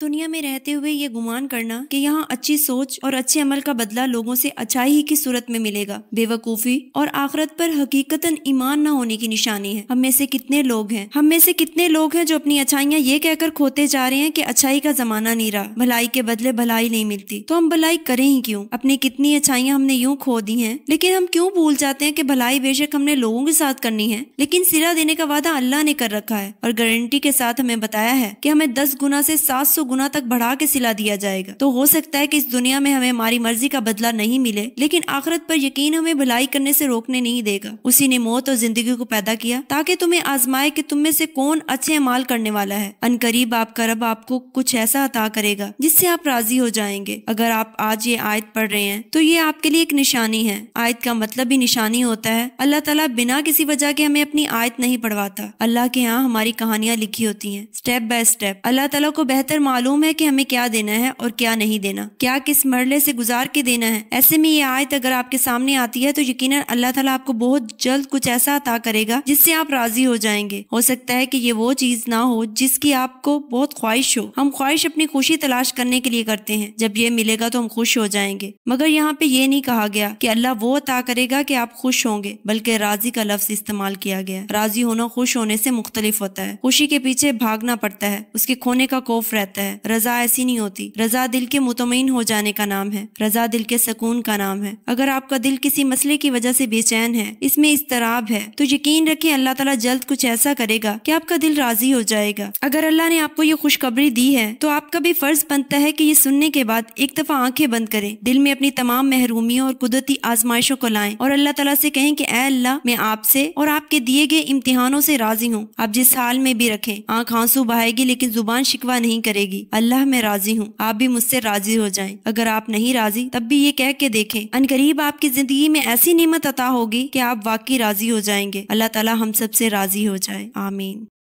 दुनिया में रहते हुए ये गुमान करना कि यहाँ अच्छी सोच और अच्छे अमल का बदला लोगों से अच्छाई ही की सूरत में मिलेगा बेवकूफ़ी और आखरत पर हकीकतन ईमान न होने की निशानी है हम में से कितने लोग हैं हम में से कितने लोग हैं जो अपनी अच्छाइयाँ ये कहकर खोते जा रहे हैं कि अच्छाई का जमाना नहीं रहा भलाई के बदले भलाई नहीं मिलती तो हम भलाई करें ही क्यूँ अपनी कितनी अच्छाइयाँ हमने यूँ खो दी है लेकिन हम क्यूँ भूल जाते हैं की भलाई बेशक हमने लोगों के साथ करनी है लेकिन सिरा देने का वादा अल्लाह ने कर रखा है और गारंटी के साथ हमें बताया है की हमें दस गुना ऐसी सात सौ गुना तक बढ़ा के सिला दिया जाएगा तो हो सकता है कि इस दुनिया में हमें हमारी मर्जी का बदला नहीं मिले लेकिन आखरत पर यकीन हमें भलाई करने से रोकने नहीं देगा उसी ने मौत और जिंदगी को पैदा किया ताकि तुम्हें आजमाए कि तुम में से कौन अच्छे अमाल करने वाला है अनकरीब आपका रब आपको कुछ ऐसा अता करेगा जिससे आप राजी हो जाएंगे अगर आप आज ये आयत पढ़ रहे हैं तो ये आपके लिए एक निशानी है आयत का मतलब भी निशानी होता है अल्लाह तला बिना किसी वजह के हमें अपनी आयत नहीं पढ़वाता अल्लाह के यहाँ हमारी कहानियाँ लिखी होती है स्टेप बाय स्टेप अल्लाह तला को बेहतर मालूम है कि हमें क्या देना है और क्या नहीं देना क्या किस मरले से गुजार के देना है ऐसे में ये आयत अगर आपके सामने आती है तो यकीन अल्लाह ताला आपको बहुत जल्द कुछ ऐसा अता करेगा जिससे आप राजी हो जाएंगे हो सकता है कि ये वो चीज ना हो जिसकी आपको बहुत ख्वाहिश हो हम ख्वाहिश अपनी खुशी तलाश करने के लिए करते हैं जब ये मिलेगा तो हम खुश हो जाएंगे मगर यहाँ पे ये नहीं कहा गया कि अल्लाह वो अता करेगा कि आप खुश होंगे बल्कि राजी का लफ्ज इस्तेमाल किया गया राजी होना खुश होने से मुख्तलिफ होता है खुशी के पीछे भागना पड़ता है उसके खोने का खौफ रहता है है रजा ऐसी नहीं होती रजा दिल के मुतमिन हो जाने का नाम है रजा दिल के सुकून का नाम है अगर आपका दिल किसी मसले की वजह से बेचैन है इसमें इसतराब है तो यकीन रखें अल्लाह ताला जल्द कुछ ऐसा करेगा कि आपका दिल राजी हो जाएगा अगर अल्लाह ने आपको ये खुशखबरी दी है तो आपका भी फर्ज बनता है की ये सुनने के बाद एक दफा आँखें बंद करे दिल में अपनी तमाम महरूमियों और कुदरती आजमाइशों को लाए और अल्लाह तला ऐसी कहें की अल्लाह मैं आपसे और आपके दिए गए इम्तिहानों ऐसी राजी हूँ आप जिस हाल में भी रखे आँख आंसू बहाएगी लेकिन जुबान शिकवा नहीं करेगी करेगी अल्लाह मैं राजी हूँ आप भी मुझसे राजी हो जाए अगर आप नहीं राजी तब भी ये कह के देखे अन करीब आपकी जिंदगी में ऐसी नियमत अता होगी की आप वाकई राजी हो जाएंगे अल्लाह तला हम सबसे राजी हो जाए आमीन